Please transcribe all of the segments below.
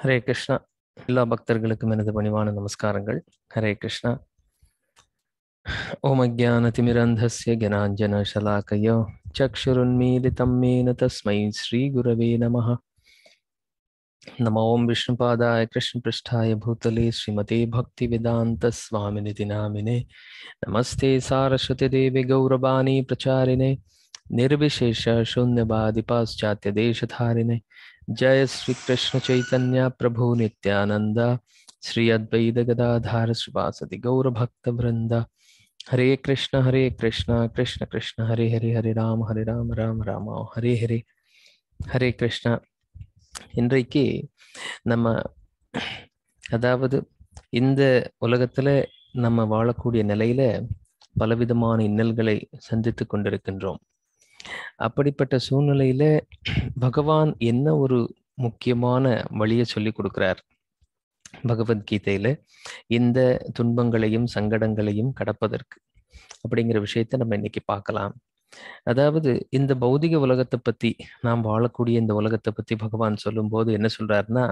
ஹரே கிருஷ்ணா எல்லா பக்தர்களுக்கும் எனது பணிவான நமஸ்காரங்கள் ஹரே கிருஷ்ணா ஓம் அஜானதிமிரந்தஸ்ய ஜனாஞ்சன சலாக்கயோ चक्षुरुन्मीलितं मेन तस्मै श्रीगुरवे नमः नमो विष्णुपादाय कृष्णपृष्ठाय भूतले श्रीमते भक्तिवेदान्तस्वामिनिति नामिने नमस्ते सारस्वतीदेवे गौरवाणी प्रचारिणे निर्विशेष शून्यवादि पाश्चात्यदेशधारिणे देशधारिणे जय श्री कृष्ण चैतन्य प्रभु नित्यानंद श्री अद्वैत गदाधार श्रीवासदि गौर भक्त वृंद हरे कृष्ण हरे कृष्ण कृष्ण कृष्ण हरे हरे हरे राम हरे राम राम राम हरे हरे ஹரே கிருஷ்ணா இன்றைக்கு நம்ம அதாவது இந்த உலகத்துல நம்ம வாழக்கூடிய நிலையில பலவிதமான இன்னல்களை சந்தித்து கொண்டிருக்கின்றோம் அப்படிப்பட்ட சூழ்நிலையில பகவான் என்ன ஒரு முக்கியமான வழியை சொல்லி கொடுக்கிறார் பகவத்கீதையில இந்த துன்பங்களையும் சங்கடங்களையும் கடப்பதற்கு அப்படிங்கிற விஷயத்த நம்ம இன்னைக்கு பார்க்கலாம் அதாவது இந்த பௌதிக உலகத்தை பத்தி நாம் வாழக்கூடிய இந்த உலகத்தை பத்தி பகவான் சொல்லும் போது என்ன சொல்றாருன்னா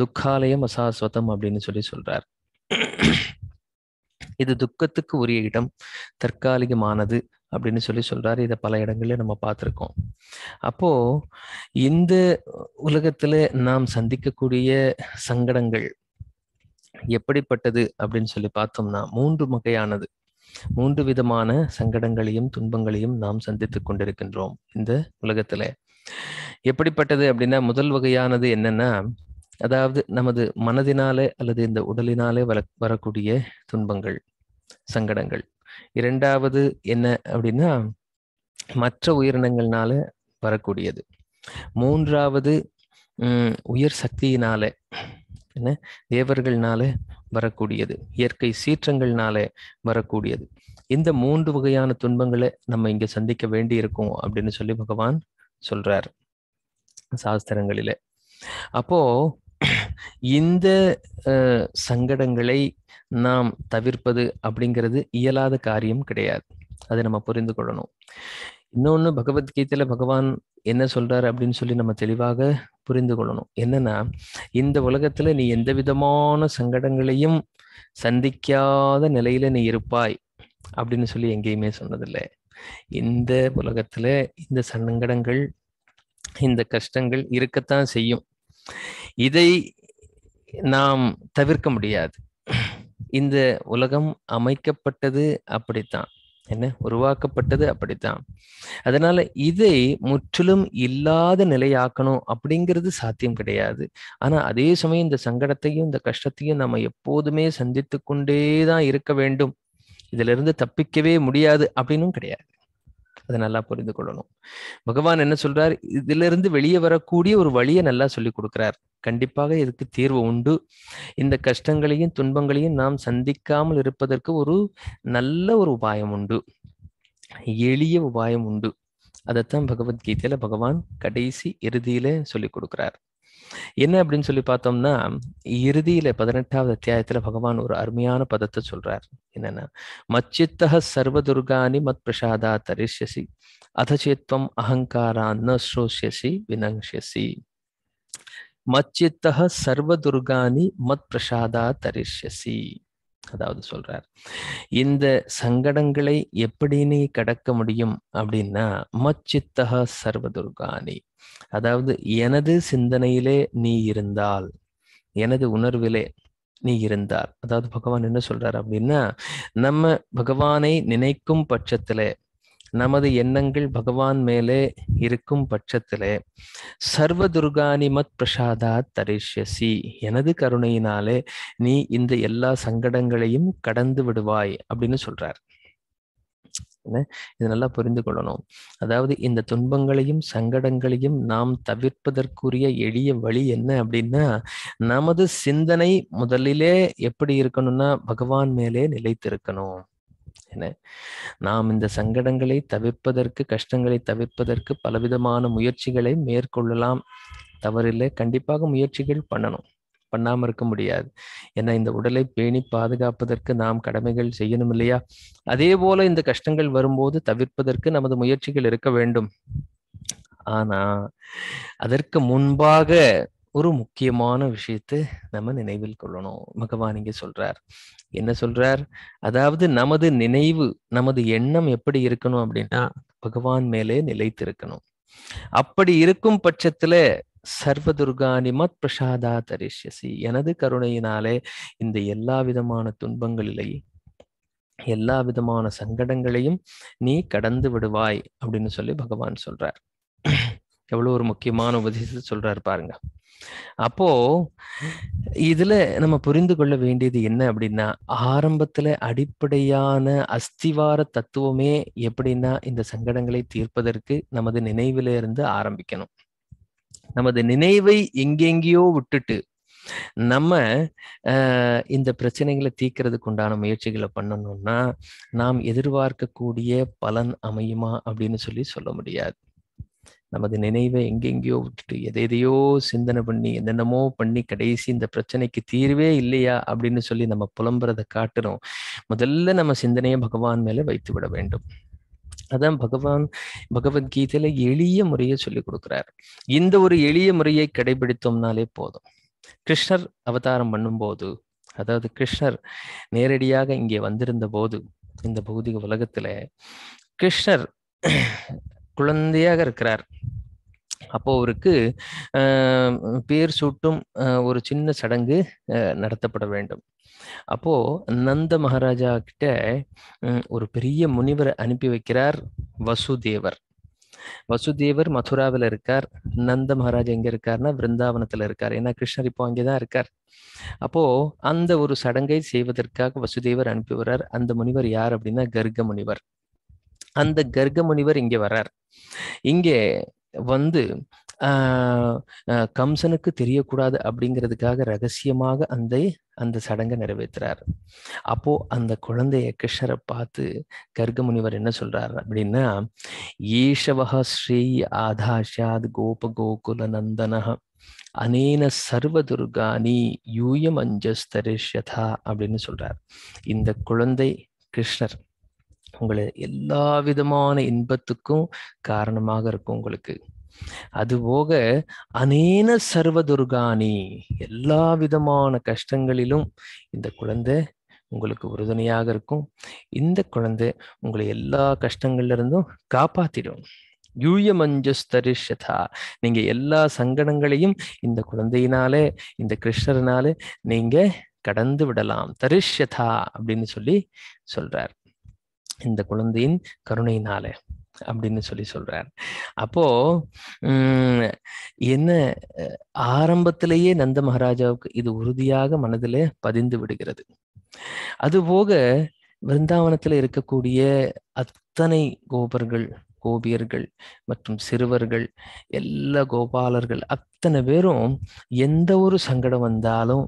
துக்காலயம் அசாஸ்வதம் அப்படின்னு சொல்லி சொல்றார் இது துக்கத்துக்கு உரிய இடம் தற்காலிகமானது அப்படின்னு சொல்லி சொல்றாரு இதை பல இடங்களில் நம்ம பார்த்துருக்கோம் அப்போ இந்த உலகத்துல நாம் சந்திக்கக்கூடிய சங்கடங்கள் எப்படிப்பட்டது அப்படின்னு சொல்லி பார்த்தோம்னா மூன்று வகையானது மூன்று விதமான சங்கடங்களையும் துன்பங்களையும் நாம் சந்தித்துக் கொண்டிருக்கின்றோம் இந்த உலகத்துல எப்படிப்பட்டது அப்படின்னா முதல் வகையானது என்னன்னா அதாவது நமது மனதினாலே அல்லது இந்த உடலினாலே வர வரக்கூடிய துன்பங்கள் சங்கடங்கள் இரண்டாவது என்ன அப்படின்னா மற்ற உயிரினங்கள்னால வரக்கூடியது மூன்றாவது உயர் சக்தியினால என்ன தேவர்கள்னால வரக்கூடியது இயற்கை சீற்றங்கள்னால வரக்கூடியது இந்த மூன்று வகையான துன்பங்களை நம்ம இங்க சந்திக்க வேண்டி இருக்கும் அப்படின்னு சொல்லி பகவான் சொல்றார் சாஸ்திரங்களில அப்போ இந்த சங்கடங்களை நாம் தவிர்ப்பது அப்படிங்கிறது இயலாத காரியம் கிடையாது அதை நம்ம புரிந்து கொள்ளணும் இன்னொன்று பகவத்கீதையில பகவான் என்ன சொல்றாரு அப்படின்னு சொல்லி நம்ம தெளிவாக புரிந்து கொள்ளணும் என்னன்னா இந்த உலகத்துல நீ எந்த விதமான சங்கடங்களையும் சந்திக்காத நிலையில நீ இருப்பாய் அப்படின்னு சொல்லி எங்கேயுமே சொன்னதில்லை இந்த உலகத்துல இந்த சங்கடங்கள் இந்த கஷ்டங்கள் இருக்கத்தான் செய்யும் இதை நாம் தவிர்க்க முடியாது இந்த உலகம் அமைக்கப்பட்டது அப்படித்தான் என்ன உருவாக்கப்பட்டது அப்படித்தான் அதனால இதை முற்றிலும் இல்லாத நிலையாக்கணும் அப்படிங்கிறது சாத்தியம் கிடையாது ஆனா அதே சமயம் இந்த சங்கடத்தையும் இந்த கஷ்டத்தையும் நம்ம எப்போதுமே சந்தித்து கொண்டேதான் தான் இருக்க வேண்டும் இதுல இருந்து தப்பிக்கவே முடியாது அப்படின்னும் கிடையாது அதை நல்லா புரிந்து கொள்ளணும் பகவான் என்ன சொல்றார் இதுல இருந்து வெளியே வரக்கூடிய ஒரு வழியை நல்லா சொல்லி கொடுக்கிறார் கண்டிப்பாக இதுக்கு தீர்வு உண்டு இந்த கஷ்டங்களையும் துன்பங்களையும் நாம் சந்திக்காமல் இருப்பதற்கு ஒரு நல்ல ஒரு உபாயம் உண்டு எளிய உபாயம் உண்டு அதைத்தான் பகவத்கீதையில பகவான் கடைசி இறுதியில சொல்லி கொடுக்கிறார் என்ன அப்படின்னு சொல்லி பார்த்தோம்னா இறுதியில பதினெட்டாவது அத்தியாயத்துல பகவான் ஒரு அருமையான பதத்தை சொல்றார் என்னன்னா மச்சித்தக சர்வதுர்கானி மத் பிரசாதா தரிசியசி அதச்சேத்வம் அகங்காரான் ஸ்ரோஷ்யசி மச்சித்த மச்சித்தக சர்வதுர்கானி மத் பிரசாதா தரிசியசி அதாவது சொல்றார் இந்த சங்கடங்களை எப்படி நீ கடக்க முடியும் அப்படின்னா மச்சித்தக சர்வதுர்கானி அதாவது எனது சிந்தனையிலே நீ இருந்தால் எனது உணர்விலே நீ இருந்தால் அதாவது பகவான் என்ன சொல்றாரு அப்படின்னா நம்ம பகவானை நினைக்கும் பட்சத்துல நமது எண்ணங்கள் பகவான் மேலே இருக்கும் பட்சத்திலே சர்வ துர்கானி மத் பிரசாதா தரிஷ்யசி எனது கருணையினாலே நீ இந்த எல்லா சங்கடங்களையும் கடந்து விடுவாய் அப்படின்னு சொல்றார் இது நல்லா புரிந்து கொள்ளணும் அதாவது இந்த துன்பங்களையும் சங்கடங்களையும் நாம் தவிர்ப்பதற்குரிய எளிய வழி என்ன அப்படின்னா நமது சிந்தனை முதலிலே எப்படி இருக்கணும்னா பகவான் மேலே நிலைத்திருக்கணும் என நாம் இந்த சங்கடங்களை தவிர்ப்பதற்கு கஷ்டங்களை தவிர்ப்பதற்கு பலவிதமான முயற்சிகளை மேற்கொள்ளலாம் தவறில்லை கண்டிப்பாக முயற்சிகள் பண்ணணும் பண்ணாம இருக்க முடியாது ஏன்னா இந்த உடலை பேணி பாதுகாப்பதற்கு நாம் கடமைகள் செய்யணும் இல்லையா அதே போல இந்த கஷ்டங்கள் வரும்போது தவிர்ப்பதற்கு நமது முயற்சிகள் இருக்க வேண்டும் ஆனா அதற்கு முன்பாக ஒரு முக்கியமான விஷயத்தை நம்ம நினைவில் கொள்ளணும் பகவான் இங்க சொல்றார் என்ன சொல்றார் அதாவது நமது நினைவு நமது எண்ணம் எப்படி இருக்கணும் அப்படின்னா பகவான் மேலே நிலைத்திருக்கணும் அப்படி இருக்கும் பட்சத்துல சர்வதுர்கா நிமத் பிரசாதா தரிஷ்யசி எனது கருணையினாலே இந்த எல்லா விதமான துன்பங்களிலேயே எல்லா விதமான சங்கடங்களையும் நீ கடந்து விடுவாய் அப்படின்னு சொல்லி பகவான் சொல்றார் எவ்வளவு ஒரு முக்கியமான உபதேசத்தை சொல்றாரு பாருங்க அப்போ இதுல நம்ம புரிந்து கொள்ள வேண்டியது என்ன அப்படின்னா ஆரம்பத்துல அடிப்படையான அஸ்திவார தத்துவமே எப்படின்னா இந்த சங்கடங்களை தீர்ப்பதற்கு நமது நினைவில இருந்து ஆரம்பிக்கணும் நமது நினைவை எங்கெங்கேயோ விட்டுட்டு நம்ம இந்த பிரச்சனைகளை தீர்க்கறதுக்கு உண்டான முயற்சிகளை பண்ணணும்னா நாம் எதிர்பார்க்கக்கூடிய பலன் அமையுமா அப்படின்னு சொல்லி சொல்ல முடியாது நமது நினைவை எங்கெங்கேயோ விட்டுட்டு எதையோ சிந்தனை பண்ணி என்னென்னமோ பண்ணி கடைசி இந்த பிரச்சனைக்கு தீர்வே இல்லையா அப்படின்னு சொல்லி நம்ம புலம்புறதை காட்டுறோம் முதல்ல நம்ம சிந்தனையை பகவான் மேலே வைத்து விட வேண்டும் அதான் பகவான் பகவத்கீதையில எளிய முறையை சொல்லி கொடுக்கிறார் இந்த ஒரு எளிய முறையை கடைபிடித்தோம்னாலே போதும் கிருஷ்ணர் அவதாரம் பண்ணும்போது அதாவது கிருஷ்ணர் நேரடியாக இங்கே வந்திருந்த போது இந்த பௌதிக உலகத்துல கிருஷ்ணர் குழந்தையாக இருக்கிறார் அப்போ அவருக்கு பேர் சூட்டும் ஒரு சின்ன சடங்கு நடத்தப்பட வேண்டும் அப்போ நந்த மகாராஜா கிட்ட ஒரு பெரிய முனிவரை அனுப்பி வைக்கிறார் வசுதேவர் வசுதேவர் மதுராவில் இருக்கார் நந்த மகாராஜ் எங்க இருக்காருன்னா பிருந்தாவனத்துல இருக்கார் ஏன்னா கிருஷ்ணர் இப்போ அங்கேதான் இருக்கார் அப்போ அந்த ஒரு சடங்கை செய்வதற்காக வசுதேவர் அனுப்பி வர்றார் அந்த முனிவர் யார் அப்படின்னா கர்க முனிவர் அந்த கர்க்க முனிவர் இங்கே வர்றார் இங்கே வந்து கம்சனுக்கு தெரியக்கூடாது அப்படிங்கிறதுக்காக ரகசியமாக அந்த அந்த சடங்கை நிறைவேற்றுறாரு அப்போ அந்த குழந்தைய கிருஷ்ணரை பார்த்து கர்க முனிவர் என்ன சொல்றாரு அப்படின்னா ஈஷவக ஸ்ரீ ஆதாஷாத் கோப கோகுல நந்தனஹ அனேன சர்வ துர்கானி யூயம் அஞ்சஸ்தரிஷதா அப்படின்னு சொல்றார் இந்த குழந்தை கிருஷ்ணர் உங்களை எல்லா விதமான இன்பத்துக்கும் காரணமாக இருக்கும் உங்களுக்கு அது போக அனேன சர்வதுர்காணி எல்லா விதமான கஷ்டங்களிலும் இந்த குழந்தை உங்களுக்கு உறுதுணையாக இருக்கும் இந்த குழந்தை உங்களை எல்லா கஷ்டங்கள்ல இருந்தும் காப்பாத்திடும் யூயமஞ்சுஸ்தரிஷதா நீங்க எல்லா சங்கடங்களையும் இந்த குழந்தையினாலே இந்த கிருஷ்ணர்னாலே நீங்க கடந்து விடலாம் தரிஷதா அப்படின்னு சொல்லி சொல்றார் இந்த குழந்தையின் கருணையினால அப்படின்னு சொல்லி சொல்றார் அப்போ என்ன ஆரம்பத்திலேயே நந்த மகாராஜாவுக்கு இது உறுதியாக மனதில பதிந்து விடுகிறது அதுபோக பிருந்தாவனத்தில் இருக்கக்கூடிய அத்தனை கோபர்கள் கோபியர்கள் மற்றும் சிறுவர்கள் எல்லா கோபாலர்கள் அத்தனை பேரும் எந்த ஒரு சங்கடம் வந்தாலும்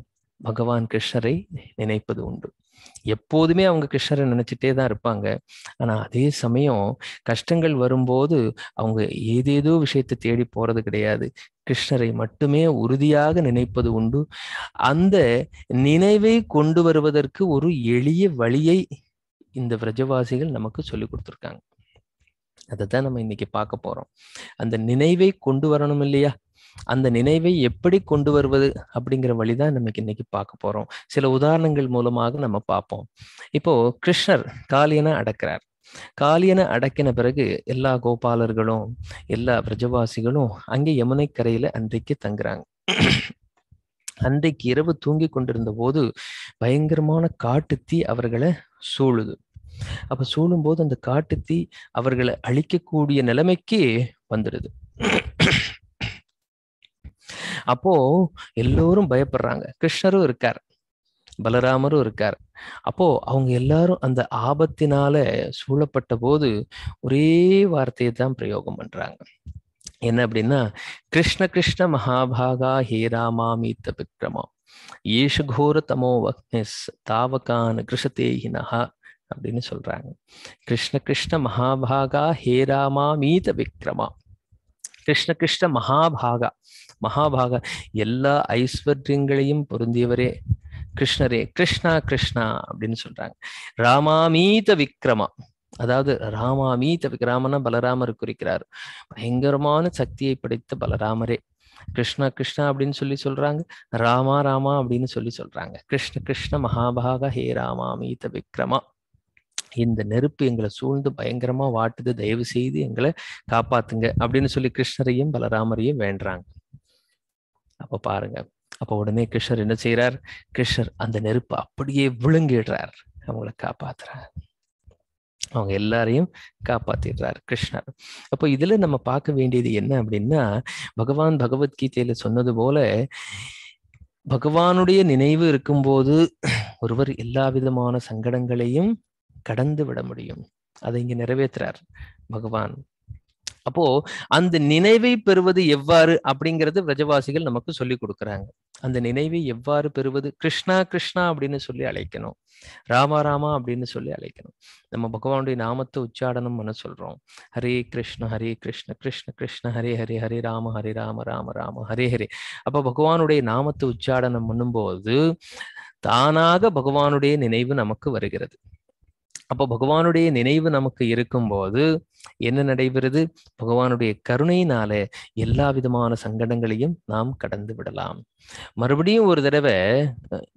பகவான் கிருஷ்ணரை நினைப்பது உண்டு எப்போதுமே அவங்க கிருஷ்ணரை நினைச்சிட்டே தான் இருப்பாங்க ஆனா அதே சமயம் கஷ்டங்கள் வரும்போது அவங்க ஏதேதோ விஷயத்தை தேடி போறது கிடையாது கிருஷ்ணரை மட்டுமே உறுதியாக நினைப்பது உண்டு அந்த நினைவை கொண்டு வருவதற்கு ஒரு எளிய வழியை இந்த விரஜவாசிகள் நமக்கு சொல்லி கொடுத்துருக்காங்க அதை தான் நம்ம இன்னைக்கு பார்க்க போறோம் அந்த நினைவை கொண்டு வரணும் இல்லையா அந்த நினைவை எப்படி கொண்டு வருவது அப்படிங்கிற வழிதான் நமக்கு இன்னைக்கு பார்க்க போறோம் சில உதாரணங்கள் மூலமாக நம்ம பார்ப்போம் இப்போ கிருஷ்ணர் காலியனை அடக்கிறார் காளியனை அடக்கின பிறகு எல்லா கோபாலர்களும் எல்லா பிரஜவாசிகளும் அங்கே யமுனை கரையில அன்றைக்கு தங்குறாங்க அன்றைக்கு இரவு தூங்கி கொண்டிருந்த போது பயங்கரமான காட்டு தீ அவர்களை சூழுது அப்ப சூழும் போது அந்த காட்டு தீ அவர்களை அழிக்கக்கூடிய நிலைமைக்கு வந்துடுது அப்போ எல்லோரும் பயப்படுறாங்க கிருஷ்ணரும் இருக்கார் பலராமரும் இருக்கார் அப்போ அவங்க எல்லாரும் அந்த ஆபத்தினால சூழப்பட்ட போது ஒரே வார்த்தையை தான் பிரயோகம் பண்றாங்க என்ன அப்படின்னா கிருஷ்ண கிருஷ்ண மகாபாகா ஹே ராமா மீத்த விக்ரமா ஏஷு கோர தமோ வக்னிஸ் தாவகான் கிருஷதேஹினஹா அப்படின்னு சொல்றாங்க கிருஷ்ண கிருஷ்ண மகாபாகா ஹே ராமா மீத விக்ரமா கிருஷ்ண கிருஷ்ண மகாபாகா மகாபாக எல்லா ஐஸ்வர்யங்களையும் பொருந்தியவரே கிருஷ்ணரே கிருஷ்ணா கிருஷ்ணா அப்படின்னு சொல்றாங்க ராமாமீத விக்ரமா அதாவது ராமாமீத விக்ராமனா பலராமர் குறிக்கிறார் பயங்கரமான சக்தியை படைத்த பலராமரே கிருஷ்ணா கிருஷ்ணா அப்படின்னு சொல்லி சொல்றாங்க ராமா ராமா அப்படின்னு சொல்லி சொல்றாங்க கிருஷ்ண கிருஷ்ண மகாபாக ஹே ராமா மீத விக்ரமா இந்த நெருப்பு எங்களை சூழ்ந்து பயங்கரமா வாட்டுது தயவு செய்து எங்களை காப்பாத்துங்க அப்படின்னு சொல்லி கிருஷ்ணரையும் பலராமரையும் வேண்டுறாங்க அப்போ பாருங்க அப்போ உடனே கிருஷ்ணர் என்ன செய்யறார் கிருஷ்ணர் அந்த நெருப்பு அப்படியே விழுங்கிடுறார் அவங்கள காப்பாத்துறார் அவங்க எல்லாரையும் காப்பாத்திடுறார் கிருஷ்ணர் அப்போ இதுல நம்ம பார்க்க வேண்டியது என்ன அப்படின்னா பகவான் பகவத்கீதையில சொன்னது போல பகவானுடைய நினைவு இருக்கும்போது ஒருவர் எல்லா விதமான சங்கடங்களையும் கடந்து விட முடியும் அதை இங்க நிறைவேற்றுறார் பகவான் அப்போ அந்த நினைவை பெறுவது எவ்வாறு அப்படிங்கிறது பிரஜவாசிகள் நமக்கு சொல்லி கொடுக்குறாங்க அந்த நினைவை எவ்வாறு பெறுவது கிருஷ்ணா கிருஷ்ணா அப்படின்னு சொல்லி அழைக்கணும் ராமா ராமா அப்படின்னு சொல்லி அழைக்கணும் நம்ம பகவானுடைய நாமத்தை உச்சாடனம் பண்ண சொல்றோம் ஹரே கிருஷ்ண ஹரே கிருஷ்ண கிருஷ்ண கிருஷ்ண ஹரே ஹரே ஹரே ராம ஹரே ராம ராம ராம ஹரே ஹரே அப்ப பகவானுடைய நாமத்தை உச்சாடனம் பண்ணும்போது தானாக பகவானுடைய நினைவு நமக்கு வருகிறது அப்போ பகவானுடைய நினைவு நமக்கு இருக்கும்போது என்ன நடைபெறுது பகவானுடைய கருணையினால எல்லா விதமான சங்கடங்களையும் நாம் கடந்து விடலாம் மறுபடியும் ஒரு தடவை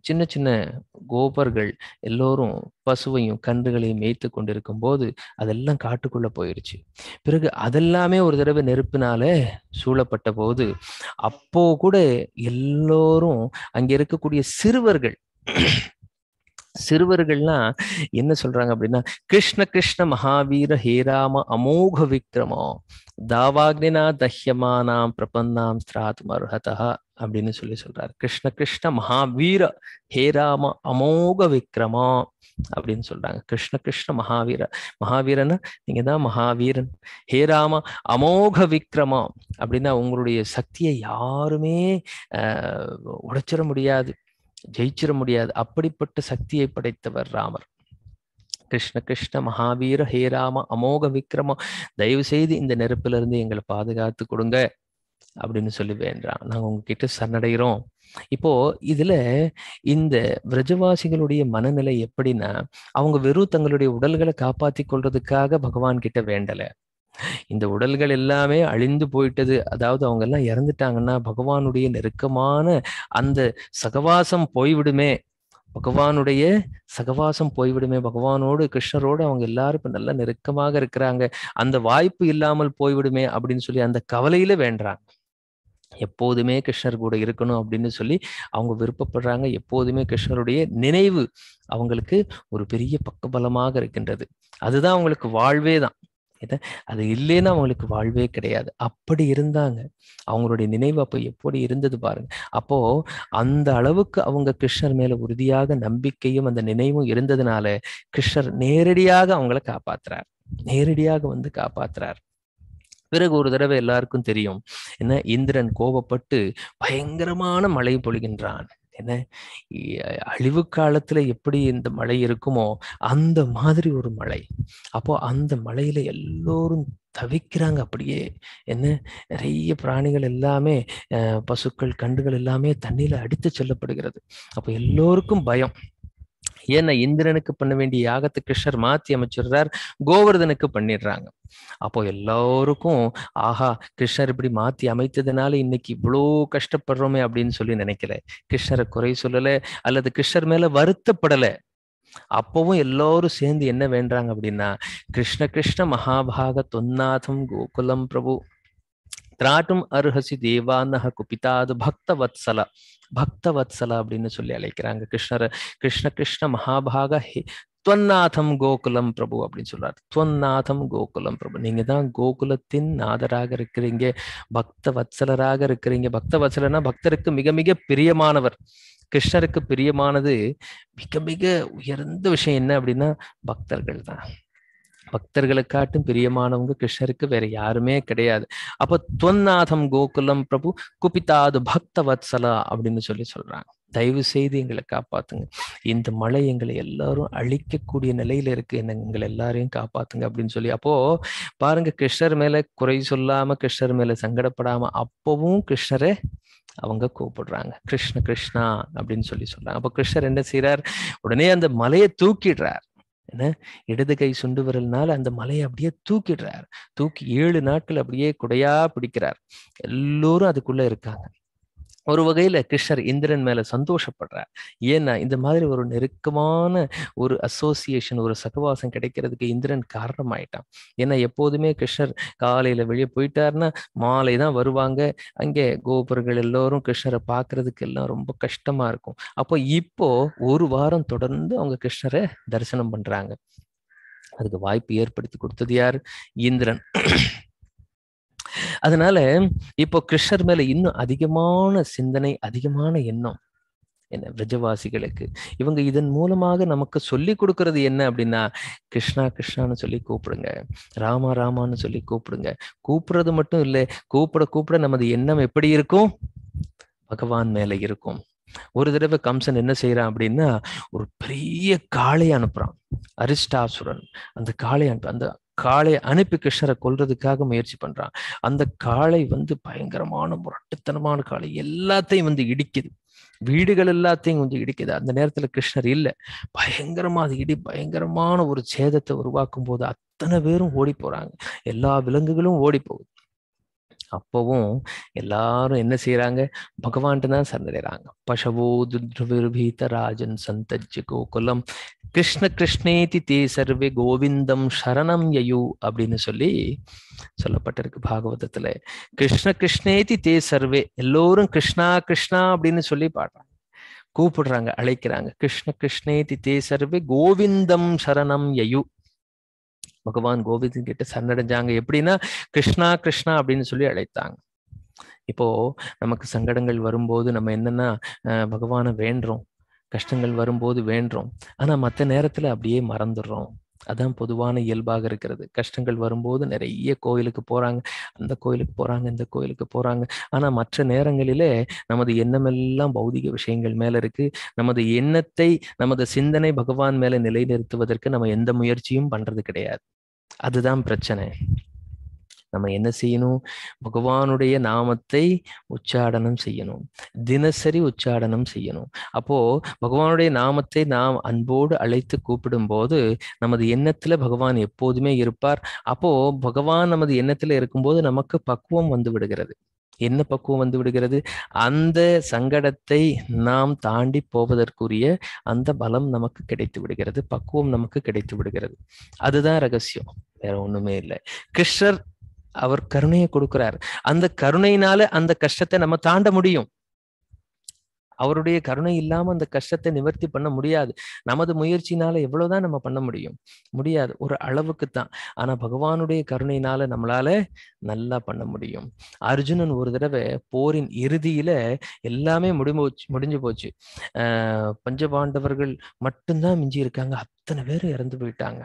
சின்ன சின்ன கோபர்கள் எல்லோரும் பசுவையும் கன்றுகளையும் மேய்த்து கொண்டிருக்கும் போது அதெல்லாம் காட்டுக்குள்ள போயிருச்சு பிறகு அதெல்லாமே ஒரு தடவை நெருப்பினால சூழப்பட்ட போது அப்போ கூட எல்லோரும் அங்க இருக்கக்கூடிய சிறுவர்கள் சிறுவர்கள்னா என்ன சொல்றாங்க அப்படின்னா கிருஷ்ண கிருஷ்ண மகாவீர ஹேராம அமோக விக்ரமோ தாவாக்னா தஹ்யமானாம் பிரபந்தாம் ஸ்திராத்தும் மருகதா அப்படின்னு சொல்லி சொல்றாரு கிருஷ்ண கிருஷ்ண மகாவீர ஹேராம அமோக விக்ரமா அப்படின்னு சொல்றாங்க கிருஷ்ண கிருஷ்ண மகாவீர மகாவீரன்னா நீங்க தான் மகாவீரன் ஹேராம அமோக விக்ரமா அப்படின்னா உங்களுடைய சக்தியை யாருமே உடைச்சிட முடியாது ஜெயிச்சிட முடியாது அப்படிப்பட்ட சக்தியை படைத்தவர் ராமர் கிருஷ்ண கிருஷ்ண மகாவீர ஹேராம அமோக விக்ரம தயவு செய்து இந்த நெருப்புல இருந்து எங்களை பாதுகாத்து கொடுங்க அப்படின்னு சொல்லி வேண்டாம் நாங்க உங்ககிட்ட சரணடைகிறோம் இப்போ இதுல இந்த விரஜவாசிகளுடைய மனநிலை எப்படின்னா அவங்க வெறும் தங்களுடைய உடல்களை காப்பாத்தி கொள்றதுக்காக பகவான் கிட்ட வேண்டலை இந்த உடல்கள் எல்லாமே அழிந்து போயிட்டது அதாவது அவங்க எல்லாம் இறந்துட்டாங்கன்னா பகவானுடைய நெருக்கமான அந்த சகவாசம் போய்விடுமே பகவானுடைய சகவாசம் போய்விடுமே பகவானோடு கிருஷ்ணரோடு அவங்க எல்லாரும் இப்போ நல்லா நெருக்கமாக இருக்கிறாங்க அந்த வாய்ப்பு இல்லாமல் போய்விடுமே அப்படின்னு சொல்லி அந்த கவலையில வேண்டாங்க எப்போதுமே கிருஷ்ணர் கூட இருக்கணும் அப்படின்னு சொல்லி அவங்க விருப்பப்படுறாங்க எப்போதுமே கிருஷ்ணருடைய நினைவு அவங்களுக்கு ஒரு பெரிய பக்கபலமாக இருக்கின்றது அதுதான் அவங்களுக்கு வாழ்வே தான் அது இல்லைன்னா அவங்களுக்கு வாழ்வே கிடையாது அப்படி இருந்தாங்க அவங்களுடைய நினைவு அப்போ எப்படி இருந்தது பாருங்க அப்போ அந்த அளவுக்கு அவங்க கிருஷ்ணர் மேல உறுதியாக நம்பிக்கையும் அந்த நினைவும் இருந்ததுனால கிருஷ்ணர் நேரடியாக அவங்கள காப்பாத்துறார் நேரடியாக வந்து காப்பாத்துறார் பிறகு ஒரு தடவை எல்லாருக்கும் தெரியும் என்ன இந்திரன் கோபப்பட்டு பயங்கரமான மழை பொழிகின்றான் என்ன அழிவு காலத்துல எப்படி இந்த மழை இருக்குமோ அந்த மாதிரி ஒரு மழை அப்போ அந்த மழையில எல்லோரும் தவிக்கிறாங்க அப்படியே என்ன நிறைய பிராணிகள் எல்லாமே பசுக்கள் கண்டுகள் எல்லாமே தண்ணியில அடித்து செல்லப்படுகிறது அப்போ எல்லோருக்கும் பயம் ஏன்னா இந்திரனுக்கு பண்ண வேண்டிய யாகத்து கிருஷ்ணர் மாத்தி அமைச்சிடுறார் கோவர்தனுக்கு பண்ணிடுறாங்க அப்போ எல்லாருக்கும் ஆஹா கிருஷ்ணர் இப்படி மாத்தி அமைத்ததுனால இன்னைக்கு இவ்வளோ கஷ்டப்படுறோமே அப்படின்னு சொல்லி நினைக்கல கிருஷ்ணரை குறை சொல்லல அல்லது கிருஷ்ணர் மேல வருத்தப்படல அப்பவும் எல்லாரும் சேர்ந்து என்ன வேண்டாங்க அப்படின்னா கிருஷ்ண கிருஷ்ண மகாபாக தொன்னாதம் கோகுலம் பிரபு திராட்டும் அருகசி தேவானக குபிதாது பக்தவத்சல பக்தவத்சல அப்படின்னு சொல்லி அழைக்கிறாங்க கிருஷ்ணர் கிருஷ்ண கிருஷ்ண மகாபாக துவநாதம் கோகுலம் பிரபு அப்படின்னு சொல்றாரு துவன்னாதம் கோகுலம் பிரபு நீங்க தான் கோகுலத்தின் நாதராக இருக்கிறீங்க பக்த வத்சலராக இருக்கிறீங்க பக்த வத்சலனா பக்தருக்கு மிக மிக பிரியமானவர் கிருஷ்ணருக்கு பிரியமானது மிக மிக உயர்ந்த விஷயம் என்ன அப்படின்னா பக்தர்கள் தான் பக்தர்களுக்காட்டும் பிரியமானவங்க கிருஷ்ணருக்கு வேற யாருமே கிடையாது அப்போ துவநாதம் கோகுலம் பிரபு குபிதாது பக்த வத்சலா அப்படின்னு சொல்லி சொல்றாங்க தயவு செய்து எங்களை காப்பாத்துங்க இந்த மழை எங்களை எல்லாரும் அழிக்கக்கூடிய நிலையில இருக்கு எங்களை எல்லாரையும் காப்பாத்துங்க அப்படின்னு சொல்லி அப்போ பாருங்க கிருஷ்ணர் மேல குறை சொல்லாம கிருஷ்ணர் மேல சங்கடப்படாம அப்பவும் கிருஷ்ணரை அவங்க கூப்பிடுறாங்க கிருஷ்ண கிருஷ்ணா அப்படின்னு சொல்லி சொல்றாங்க அப்போ கிருஷ்ணர் என்ன செய்யறார் உடனே அந்த மலையை தூக்கிடுறார் என்ன இடது கை சுண்டு வரல்னால அந்த மலையை அப்படியே தூக்கிடுறார் தூக்கி ஏழு நாட்கள் அப்படியே குடையா பிடிக்கிறார் எல்லோரும் அதுக்குள்ள இருக்காங்க ஒரு வகையில கிருஷ்ணர் இந்திரன் மேல சந்தோஷப்படுறார் ஏன்னா இந்த மாதிரி ஒரு நெருக்கமான ஒரு அசோசியேஷன் ஒரு சகவாசம் கிடைக்கிறதுக்கு இந்திரன் காரணம் ஆயிட்டான் ஏன்னா எப்போதுமே கிருஷ்ணர் காலையில வெளியே போயிட்டாருன்னா மாலை தான் வருவாங்க அங்கே கோபுரங்கள் எல்லோரும் கிருஷ்ணரை பார்க்கறதுக்கு எல்லாம் ரொம்ப கஷ்டமா இருக்கும் அப்போ இப்போ ஒரு வாரம் தொடர்ந்து அவங்க கிருஷ்ணரை தரிசனம் பண்றாங்க அதுக்கு வாய்ப்பு ஏற்படுத்தி கொடுத்தது யார் இந்திரன் அதனால இப்போ கிருஷ்ணர் மேல இன்னும் அதிகமான சிந்தனை அதிகமான எண்ணம் என்ன விஜவாசிகளுக்கு இவங்க இதன் மூலமாக நமக்கு சொல்லி கொடுக்கறது என்ன அப்படின்னா கிருஷ்ணா கிருஷ்ணான்னு சொல்லி கூப்பிடுங்க ராமா ராமான்னு சொல்லி கூப்பிடுங்க கூப்பிடுறது மட்டும் இல்லை கூப்பிட கூப்பிட நமது எண்ணம் எப்படி இருக்கும் பகவான் மேல இருக்கும் ஒரு தடவை கம்சன் என்ன செய்யறான் அப்படின்னா ஒரு பெரிய காளை அனுப்புறான் அரிஷ்டாசுரன் அந்த காளை அனுப்ப அந்த காளை அனுப்பி கிருஷ்ணரை கொல்றதுக்காக முயற்சி பண்றான் அந்த காளை வந்து பயங்கரமான முரட்டுத்தனமான காளை எல்லாத்தையும் வந்து இடிக்குது வீடுகள் எல்லாத்தையும் கொஞ்சம் இடிக்குது அந்த நேரத்துல கிருஷ்ணர் இல்ல பயங்கரமா அது இடி பயங்கரமான ஒரு சேதத்தை உருவாக்கும் போது அத்தனை பேரும் ஓடி போறாங்க எல்லா விலங்குகளும் ஓடி போகுது அப்பவும் எல்லாரும் என்ன செய்யறாங்க பகவான்ட்டு தான் சந்தடைறாங்க பசவோ துத்ரவிர்பீத ராஜன் சந்தஜ கோகுலம் கிருஷ்ண கிருஷ்ணேதி தே சர்வே கோவிந்தம் சரணம் யயு அப்படின்னு சொல்லி சொல்லப்பட்டிருக்கு பாகவதத்துல கிருஷ்ண கிருஷ்ணேதி தே சர்வே எல்லோரும் கிருஷ்ணா கிருஷ்ணா அப்படின்னு சொல்லி பாடுறாங்க கூப்பிடுறாங்க அழைக்கிறாங்க கிருஷ்ண கிருஷ்ணேதி தே சர்வே கோவிந்தம் சரணம் யயு பகவான் கோவிந்தன் கிட்ட சரணடைஞ்சாங்க எப்படின்னா கிருஷ்ணா கிருஷ்ணா அப்படின்னு சொல்லி அழைத்தாங்க இப்போ நமக்கு சங்கடங்கள் வரும்போது நம்ம என்னன்னா பகவானை வேண்டுறோம் கஷ்டங்கள் வரும்போது வேண்டுறோம் ஆனா மற்ற நேரத்துல அப்படியே மறந்துடுறோம் அதான் பொதுவான இயல்பாக இருக்கிறது கஷ்டங்கள் வரும்போது நிறைய கோயிலுக்கு போறாங்க அந்த கோயிலுக்கு போறாங்க இந்த கோயிலுக்கு போறாங்க ஆனா மற்ற நேரங்களிலே நமது எண்ணமெல்லாம் பௌதிக விஷயங்கள் மேல இருக்கு நமது எண்ணத்தை நமது சிந்தனை பகவான் மேல நிலைநிறுத்துவதற்கு நம்ம எந்த முயற்சியும் பண்றது கிடையாது அதுதான் பிரச்சனை நம்ம என்ன செய்யணும் பகவானுடைய நாமத்தை உச்சாடனம் செய்யணும் தினசரி உச்சாடனம் செய்யணும் அப்போ பகவானுடைய நாமத்தை நாம் அன்போடு அழைத்து கூப்பிடும் போது நமது எண்ணத்துல பகவான் எப்போதுமே இருப்பார் அப்போ பகவான் நமது எண்ணத்துல இருக்கும்போது நமக்கு பக்குவம் வந்து விடுகிறது என்ன பக்குவம் வந்து விடுகிறது அந்த சங்கடத்தை நாம் தாண்டி போவதற்குரிய அந்த பலம் நமக்கு கிடைத்து விடுகிறது பக்குவம் நமக்கு கிடைத்து விடுகிறது அதுதான் ரகசியம் வேற ஒண்ணுமே இல்லை கிருஷ்ணர் அவர் கருணையை கொடுக்கிறார் அந்த கருணையினால அந்த கஷ்டத்தை நம்ம தாண்ட முடியும் அவருடைய கருணை இல்லாம அந்த கஷ்டத்தை நிவர்த்தி பண்ண முடியாது நமது முயற்சினால எவ்வளவுதான் நம்ம பண்ண முடியும் முடியாது ஒரு அளவுக்கு தான் ஆனா பகவானுடைய கருணையினால நம்மளால நல்லா பண்ண முடியும் அர்ஜுனன் ஒரு தடவை போரின் இறுதியில எல்லாமே முடிஞ்சு முடிஞ்சு போச்சு ஆஹ் பஞ்சபாண்டவர்கள் மட்டும்தான் மிஞ்சி இருக்காங்க அத்தனை பேர் இறந்து போயிட்டாங்க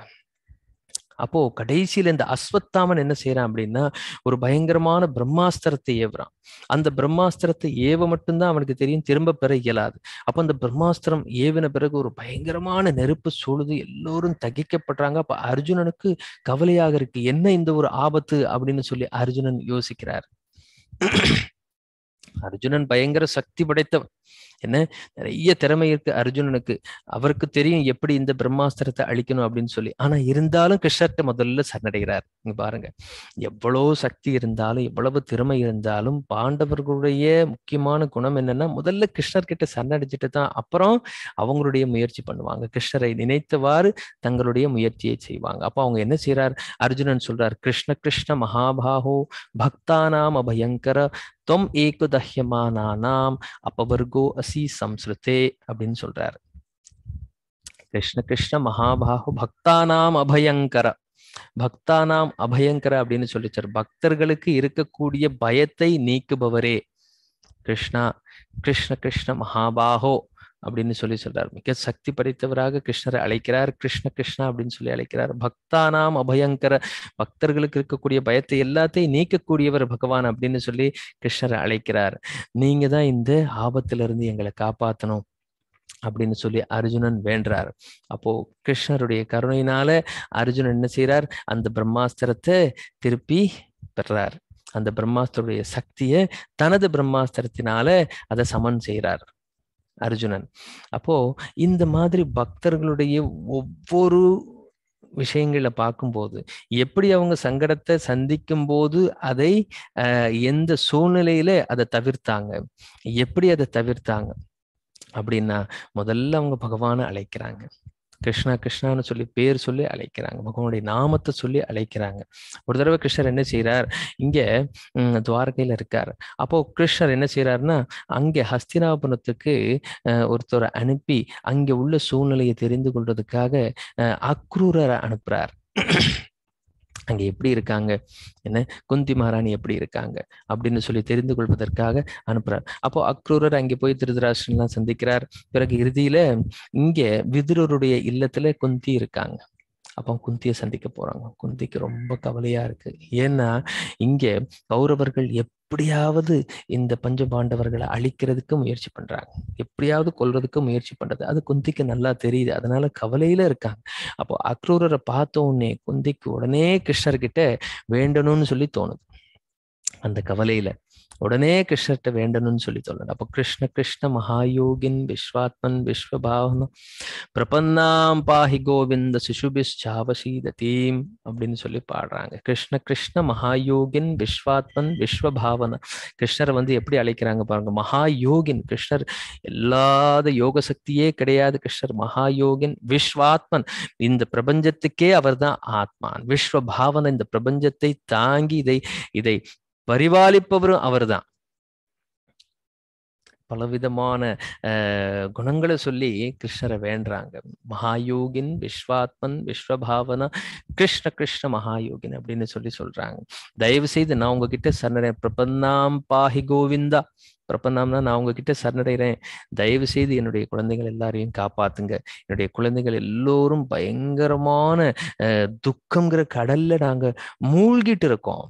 அப்போ கடைசியில இந்த அஸ்வத்தாமன் என்ன செய்யறான் அப்படின்னா ஒரு பயங்கரமான பிரம்மாஸ்திரத்தை ஏவுறான் அந்த பிரம்மாஸ்திரத்தை ஏவ மட்டும்தான் அவனுக்கு தெரியும் திரும்ப பெற இயலாது அப்போ அந்த பிரம்மாஸ்திரம் ஏவின பிறகு ஒரு பயங்கரமான நெருப்பு சூழுது எல்லோரும் தகிக்கப்படுறாங்க அப்ப அர்ஜுனனுக்கு கவலையாக இருக்கு என்ன இந்த ஒரு ஆபத்து அப்படின்னு சொல்லி அர்ஜுனன் யோசிக்கிறார் அர்ஜுனன் பயங்கர சக்தி படைத்தவன் என்ன நிறைய திறமை இருக்கு அர்ஜுனனுக்கு அவருக்கு தெரியும் எப்படி இந்த பிரம்மாஸ்திரத்தை அழிக்கணும் அப்படின்னு சொல்லி ஆனா இருந்தாலும் கிருஷ்ணர்கிட்ட முதல்ல சரணடைகிறார் இங்க பாருங்க எவ்வளவு சக்தி இருந்தாலும் எவ்வளவு திறமை இருந்தாலும் பாண்டவர்களுடைய முக்கியமான குணம் என்னன்னா முதல்ல கிருஷ்ணர்கிட்ட சரணடைஞ்சிட்டு தான் அப்புறம் அவங்களுடைய முயற்சி பண்ணுவாங்க கிருஷ்ணரை நினைத்தவாறு தங்களுடைய முயற்சியை செய்வாங்க அப்போ அவங்க என்ன செய்யறார் அர்ஜுனன் சொல்றார் கிருஷ்ண கிருஷ்ண மகாபாகோ பக்தானாம் அபயங்கர தொம் ஏகுதஹ்யமானாம் அப்பவர்கோ மாசி சம்ஸ்ருதே அப்படின்னு சொல்றாரு கிருஷ்ண கிருஷ்ண மகாபாகு பக்தானாம் அபயங்கர பக்தானாம் அபயங்கர அப்படின்னு சொல்லிச்சார் பக்தர்களுக்கு இருக்கக்கூடிய பயத்தை நீக்குபவரே கிருஷ்ணா கிருஷ்ண கிருஷ்ண மகாபாகோ அப்படின்னு சொல்லி சொல்றார் மிக சக்தி படைத்தவராக கிருஷ்ணரை அழைக்கிறார் கிருஷ்ண கிருஷ்ணா அப்படின்னு சொல்லி அழைக்கிறார் பக்தானாம் அபயங்கர பக்தர்களுக்கு இருக்கக்கூடிய பயத்தை எல்லாத்தையும் நீக்கக்கூடியவர் பகவான் அப்படின்னு சொல்லி கிருஷ்ணரை அழைக்கிறார் நீங்க தான் இந்த ஆபத்திலிருந்து எங்களை காப்பாற்றணும் அப்படின்னு சொல்லி அர்ஜுனன் வேண்டார் அப்போ கிருஷ்ணருடைய கருணையினால அர்ஜுனன் என்ன செய்யறார் அந்த பிரம்மாஸ்திரத்தை திருப்பி பெறார் அந்த பிரம்மாஸ்திரத்துடைய சக்தியை தனது பிரம்மாஸ்திரத்தினால அதை சமன் செய்கிறார் அர்ஜுனன் அப்போ இந்த மாதிரி பக்தர்களுடைய ஒவ்வொரு விஷயங்களை பார்க்கும்போது எப்படி அவங்க சங்கடத்தை சந்திக்கும் போது அதை எந்த சூழ்நிலையில அதை தவிர்த்தாங்க எப்படி அதை தவிர்த்தாங்க அப்படின்னா முதல்ல அவங்க பகவானை அழைக்கிறாங்க கிருஷ்ணா கிருஷ்ணான்னு சொல்லி பேர் சொல்லி அழைக்கிறாங்க பகவானுடைய நாமத்தை சொல்லி அழைக்கிறாங்க ஒரு தடவை கிருஷ்ணர் என்ன செய்யறார் இங்க துவாரகையில இருக்கார் அப்போ கிருஷ்ணர் என்ன செய்யறாருன்னா அங்க ஹஸ்தினாபுரத்துக்கு ஒருத்தரை அனுப்பி அங்க உள்ள சூழ்நிலையை தெரிந்து கொள்றதுக்காக அக்ரூரரை அனுப்புறார் அங்க எப்படி இருக்காங்க என்ன குந்தி மகாராணி எப்படி இருக்காங்க அப்படின்னு சொல்லி தெரிந்து கொள்வதற்காக அனுப்புறார் அப்போ அக்ரூரர் அங்கே போய் எல்லாம் சந்திக்கிறார் பிறகு இறுதியில இங்கே விதுரருடைய இல்லத்துல குந்தி இருக்காங்க அப்போ குந்தியை சந்திக்க போறாங்க குந்திக்கு ரொம்ப கவலையா இருக்கு ஏன்னா இங்கே கௌரவர்கள் எப்படியாவது இந்த பஞ்சபாண்டவர்களை அழிக்கிறதுக்கு முயற்சி பண்றாங்க எப்படியாவது கொல்றதுக்கு முயற்சி பண்றது அது குந்திக்கு நல்லா தெரியுது அதனால கவலையில இருக்காங்க அப்போ அக்ரூரரை பார்த்த உடனே குந்திக்கு உடனே கிருஷ்ணர்கிட்ட வேண்டணும்னு சொல்லி தோணுது அந்த கவலையில உடனே கிருஷ்ணர்கிட்ட வேண்டணும்னு சொல்லி சொல்லணும் அப்போ கிருஷ்ண கிருஷ்ண மகாயோகின் விஸ்வாத்மன் விஸ்வபாவனம் பிரபன்னாம் பாஹி கோவிந்த சிசுபிஷாவசீத தீம் அப்படின்னு சொல்லி பாடுறாங்க கிருஷ்ண கிருஷ்ண மகாயோகின் விஸ்வாத்மன் விஸ்வபாவன கிருஷ்ணரை வந்து எப்படி அழைக்கிறாங்க பாருங்க மகாயோகின் கிருஷ்ணர் எல்லாத யோக சக்தியே கிடையாது கிருஷ்ணர் மகாயோகின் விஸ்வாத்மன் இந்த பிரபஞ்சத்துக்கே அவர் தான் ஆத்மான் விஸ்வபாவன இந்த பிரபஞ்சத்தை தாங்கி இதை இதை பரிபாலிப்பவரும் அவர்தான் பலவிதமான குணங்களை சொல்லி கிருஷ்ணரை வேண்டுறாங்க மகாயோகின் விஸ்வாத்மன் விஸ்வபாவனா கிருஷ்ண கிருஷ்ண மகாயோகின் அப்படின்னு சொல்லி சொல்றாங்க தயவு செய்து நான் உங்ககிட்ட சரணறேன் பிரபந்தாம் பாஹி கோவிந்தா பிரபன்னாம்னா நான் உங்ககிட்ட சரணடைகிறேன் தயவு செய்து என்னுடைய குழந்தைகள் எல்லாரையும் காப்பாத்துங்க என்னுடைய குழந்தைகள் எல்லோரும் பயங்கரமான துக்கம்ங்கிற கடல்ல நாங்க மூழ்கிட்டு இருக்கோம்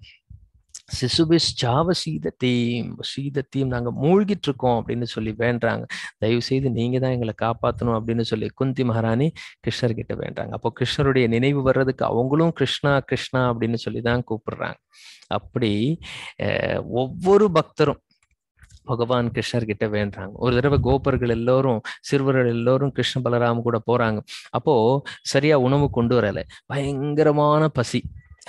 சிசுபிஸ் சாவ சீதத்தையும் சீதத்தையும் நாங்க மூழ்கிட்டு இருக்கோம் அப்படின்னு சொல்லி வேண்டாங்க தயவு செய்து நீங்க தான் எங்களை காப்பாற்றணும் அப்படின்னு சொல்லி குந்தி மகாராணி கிருஷ்ணர் கிட்ட வேண்டாங்க அப்போ கிருஷ்ணருடைய நினைவு வர்றதுக்கு அவங்களும் கிருஷ்ணா கிருஷ்ணா அப்படின்னு சொல்லி தான் கூப்பிடுறாங்க அப்படி ஒவ்வொரு பக்தரும் பகவான் கிருஷ்ணர் கிட்ட வேண்டாங்க ஒரு தடவை கோபர்கள் எல்லோரும் சிறுவர்கள் எல்லோரும் கிருஷ்ண பலராம கூட போறாங்க அப்போ சரியா உணவு கொண்டு வரலை பயங்கரமான பசி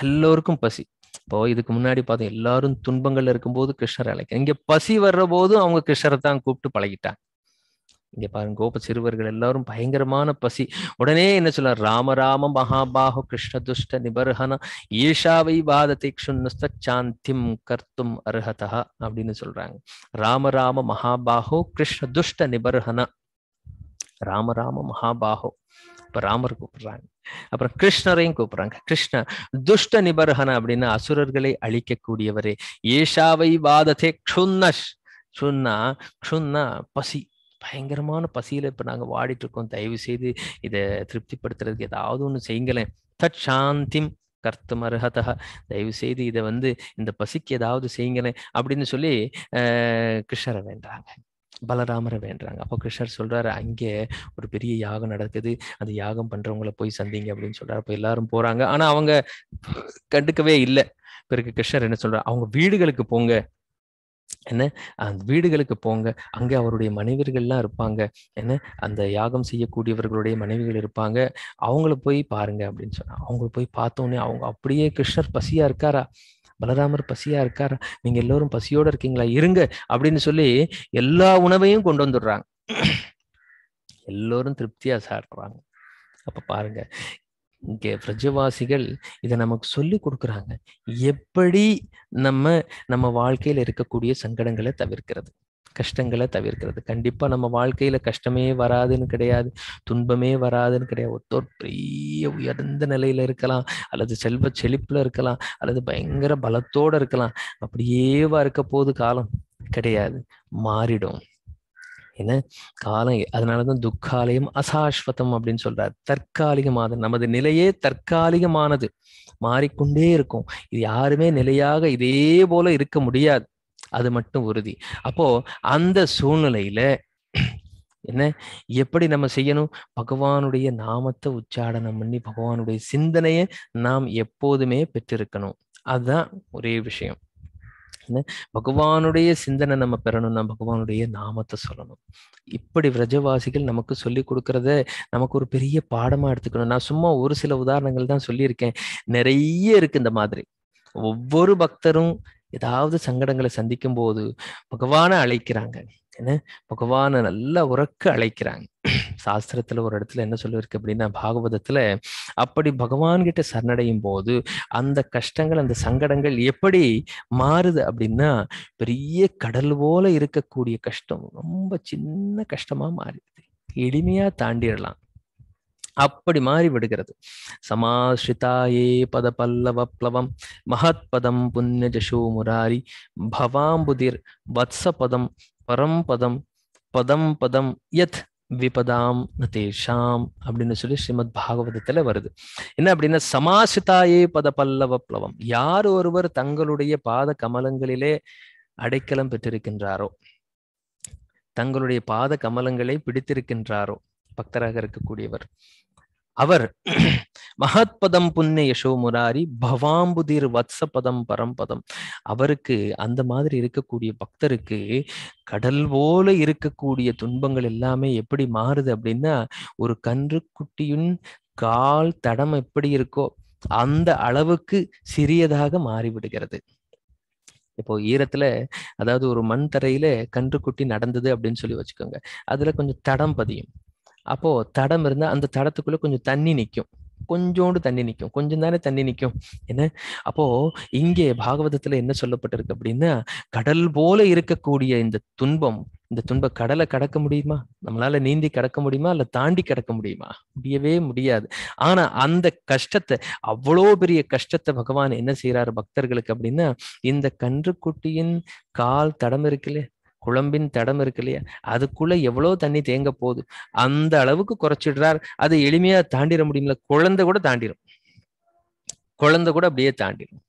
எல்லோருக்கும் பசி இப்போ இதுக்கு முன்னாடி பார்த்தோம் எல்லாரும் துன்பங்கள்ல இருக்கும்போது கிருஷ்ணர் அழைக்கிற இங்க பசி வர்ற போதும் அவங்க கிருஷ்ணரை தான் கூப்பிட்டு பழகிட்டாங்க இங்க பாருங்க கோப சிறுவர்கள் எல்லாரும் பயங்கரமான பசி உடனே என்ன சொல்ல ராம ராம மகாபாஹோ கிருஷ்ண துஷ்ட நிபர்ஹன ஈஷாவை பாதத்தை சாந்திம் கர்த்தும் அர்ஹதா அப்படின்னு சொல்றாங்க ராம ராம மகாபாஹோ கிருஷ்ண துஷ்ட நிபர்ஹன ராம ராம மகாபாஹோ இப்ப ராமர் கூப்பிடுறாங்க அப்புறம் கிருஷ்ணரையும் கூப்பிடுறாங்க கிருஷ்ண துஷ்ட நிபர்ஹன அப்படின்னா அசுரர்களை அழிக்கக்கூடியவரே ஏஷாவை வாதத்தே க்ஷுன்னஷ் சுன்னா க்ஷுன்னா பசி பயங்கரமான பசியில இப்ப நாங்க வாடிட்டு இருக்கோம் தயவு செய்து இதை திருப்திப்படுத்துறதுக்கு ஏதாவது ஒண்ணு செய்யுங்களேன் தட் சாந்திம் கர்த்தம் அருகதா தயவு செய்து இதை வந்து இந்த பசிக்கு ஏதாவது செய்யுங்களேன் அப்படின்னு சொல்லி அஹ் கிருஷ்ணரை வேண்டாங்க பலராமரை வேண்டுறாங்க அப்போ கிருஷ்ணர் சொல்றாரு அங்கே ஒரு பெரிய யாகம் நடக்குது அந்த யாகம் பண்றவங்கள போய் சந்திங்க அப்படின்னு சொல்றாரு அப்போ எல்லாரும் போறாங்க ஆனா அவங்க கண்டுக்கவே இல்லை பிறகு கிருஷ்ணர் என்ன சொல்றாரு அவங்க வீடுகளுக்கு போங்க என்ன அந்த வீடுகளுக்கு போங்க அங்கே அவருடைய மனைவிகள் எல்லாம் இருப்பாங்க என்ன அந்த யாகம் செய்யக்கூடியவர்களுடைய மனைவிகள் இருப்பாங்க அவங்கள போய் பாருங்க அப்படின்னு சொன்னா அவங்கள போய் பார்த்தோன்னே அவங்க அப்படியே கிருஷ்ணர் பசியா இருக்காரா பலராமர் பசியா இருக்கார் நீங்க எல்லோரும் பசியோட இருக்கீங்களா இருங்க அப்படின்னு சொல்லி எல்லா உணவையும் கொண்டு வந்துடுறாங்க எல்லோரும் திருப்தியா சாப்பிட்றாங்க அப்ப பாருங்க இங்கே பிரஜவாசிகள் இதை நமக்கு சொல்லி கொடுக்குறாங்க எப்படி நம்ம நம்ம வாழ்க்கையில் இருக்கக்கூடிய சங்கடங்களை தவிர்க்கிறது கஷ்டங்களை தவிர்க்கிறது கண்டிப்பாக நம்ம வாழ்க்கையில் கஷ்டமே வராதுன்னு கிடையாது துன்பமே வராதுன்னு கிடையாது ஒருத்தர் பெரிய உயர்ந்த நிலையில் இருக்கலாம் அல்லது செல்வ செழிப்பில் இருக்கலாம் அல்லது பயங்கர பலத்தோடு இருக்கலாம் அப்படியேவா இருக்க போது காலம் கிடையாது மாறிடும் என்ன காலம் அதனாலதான் துக்காலயம் அசாஸ்வதம் அப்படின்னு சொல்றாரு தற்காலிகமானது நமது நிலையே தற்காலிகமானது மாறிக்கொண்டே இருக்கும் இது யாருமே நிலையாக இதே போல இருக்க முடியாது அது மட்டும் உறுதி அப்போ அந்த சூழ்நிலையில என்ன எப்படி நம்ம செய்யணும் பகவானுடைய நாமத்தை உச்சாடனம் பண்ணி பகவானுடைய சிந்தனையை நாம் எப்போதுமே பெற்றிருக்கணும் அதுதான் ஒரே விஷயம் பகவானுடைய சிந்தனை நம்ம பெறணும்னா பகவானுடைய நாமத்தை சொல்லணும் இப்படி விரஜவாசிகள் நமக்கு சொல்லி கொடுக்கறத நமக்கு ஒரு பெரிய பாடமா எடுத்துக்கணும் நான் சும்மா ஒரு சில உதாரணங்கள் தான் சொல்லியிருக்கேன் நிறைய இருக்கு இந்த மாதிரி ஒவ்வொரு பக்தரும் ஏதாவது சங்கடங்களை சந்திக்கும் போது பகவானை அழைக்கிறாங்க என்ன பகவானை நல்லா உறக்க அழைக்கிறாங்க சாஸ்திரத்துல ஒரு இடத்துல என்ன சொல்லியிருக்கு அப்படின்னா பாகவதத்துல அப்படி பகவான்கிட்ட சரணடையும் போது அந்த கஷ்டங்கள் அந்த சங்கடங்கள் எப்படி மாறுது அப்படின்னா பெரிய கடல் போல இருக்கக்கூடிய கஷ்டம் ரொம்ப சின்ன கஷ்டமா மாறிடுது எளிமையா தாண்டிடலாம் அப்படி மாறி விடுகிறது சமாஸ்ரிதாயே பத பல்லவ பிளவம் மகத் பதம் புண்ணியஜசோ முராரி பவாம்புதிர் வத்ச பதம் பரம்பதம் பதம் பதம் யத் விபதாம் தேஷாம் அப்படின்னு சொல்லி ஸ்ரீமத் பாகவதத்துல வருது என்ன அப்படின்னா சமாசிதாயே பத பல்லவ பிளவம் யார் ஒருவர் தங்களுடைய பாத கமலங்களிலே அடைக்கலம் பெற்றிருக்கின்றாரோ தங்களுடைய பாத கமலங்களை பிடித்திருக்கின்றாரோ பக்தராக இருக்கக்கூடியவர் அவர் மகத்பதம் புண்ணிய யசோ முராரி பவாம்புதிர் வத்ச பதம் பரம்பதம் அவருக்கு அந்த மாதிரி இருக்கக்கூடிய பக்தருக்கு கடல் போல இருக்கக்கூடிய துன்பங்கள் எல்லாமே எப்படி மாறுது அப்படின்னா ஒரு கன்று குட்டியின் கால் தடம் எப்படி இருக்கோ அந்த அளவுக்கு சிறியதாக மாறிவிடுகிறது இப்போ ஈரத்துல அதாவது ஒரு மண் தரையில கன்றுக்குட்டி நடந்தது அப்படின்னு சொல்லி வச்சுக்கோங்க அதுல கொஞ்சம் தடம் பதியும் அப்போ தடம் இருந்தா அந்த தடத்துக்குள்ள கொஞ்சம் தண்ணி நிற்கும் கொஞ்சோண்டு தண்ணி நிற்கும் கொஞ்சம் தானே தண்ணி நிற்கும் என்ன அப்போ இங்கே பாகவதத்துல என்ன சொல்லப்பட்டிருக்கு அப்படின்னா கடல் போல இருக்கக்கூடிய இந்த துன்பம் இந்த துன்ப கடலை கடக்க முடியுமா நம்மளால நீந்தி கடக்க முடியுமா இல்ல தாண்டி கடக்க முடியுமா முடியவே முடியாது ஆனா அந்த கஷ்டத்தை அவ்வளோ பெரிய கஷ்டத்தை பகவான் என்ன செய்யறாரு பக்தர்களுக்கு அப்படின்னா இந்த கன்றுக்குட்டியின் கால் தடம் இருக்குல்ல குழம்பின் தடம் இருக்கு இல்லையா அதுக்குள்ள எவ்வளவு தண்ணி தேங்க போகுது அந்த அளவுக்கு குறைச்சிடுறார் அதை எளிமையா தாண்டிட முடியுமில்ல குழந்தை கூட தாண்டிடும் குழந்தை கூட அப்படியே தாண்டிடும்